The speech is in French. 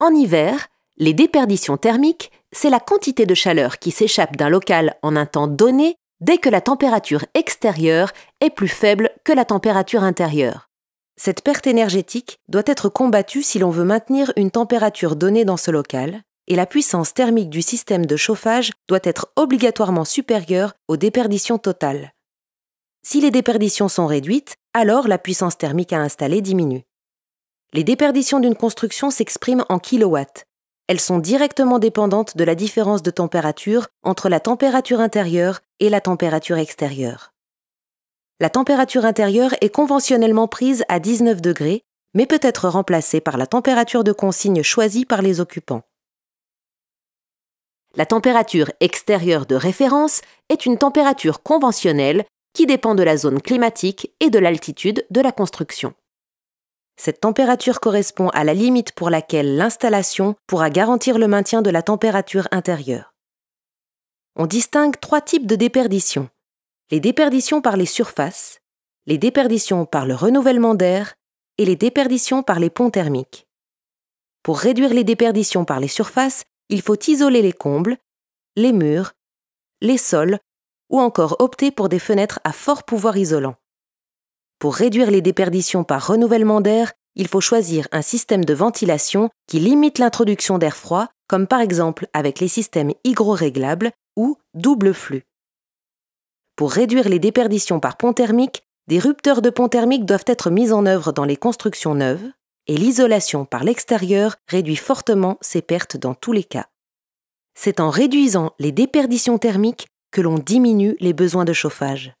En hiver, les déperditions thermiques, c'est la quantité de chaleur qui s'échappe d'un local en un temps donné dès que la température extérieure est plus faible que la température intérieure. Cette perte énergétique doit être combattue si l'on veut maintenir une température donnée dans ce local, et la puissance thermique du système de chauffage doit être obligatoirement supérieure aux déperditions totales. Si les déperditions sont réduites, alors la puissance thermique à installer diminue. Les déperditions d'une construction s'expriment en kilowatts. Elles sont directement dépendantes de la différence de température entre la température intérieure et la température extérieure. La température intérieure est conventionnellement prise à 19 degrés, mais peut être remplacée par la température de consigne choisie par les occupants. La température extérieure de référence est une température conventionnelle qui dépend de la zone climatique et de l'altitude de la construction. Cette température correspond à la limite pour laquelle l'installation pourra garantir le maintien de la température intérieure. On distingue trois types de déperditions. Les déperditions par les surfaces, les déperditions par le renouvellement d'air et les déperditions par les ponts thermiques. Pour réduire les déperditions par les surfaces, il faut isoler les combles, les murs, les sols ou encore opter pour des fenêtres à fort pouvoir isolant. Pour réduire les déperditions par renouvellement d'air, il faut choisir un système de ventilation qui limite l'introduction d'air froid, comme par exemple avec les systèmes hygro-réglables ou double flux. Pour réduire les déperditions par pont thermique, des rupteurs de pont thermique doivent être mis en œuvre dans les constructions neuves, et l'isolation par l'extérieur réduit fortement ces pertes dans tous les cas. C'est en réduisant les déperditions thermiques que l'on diminue les besoins de chauffage.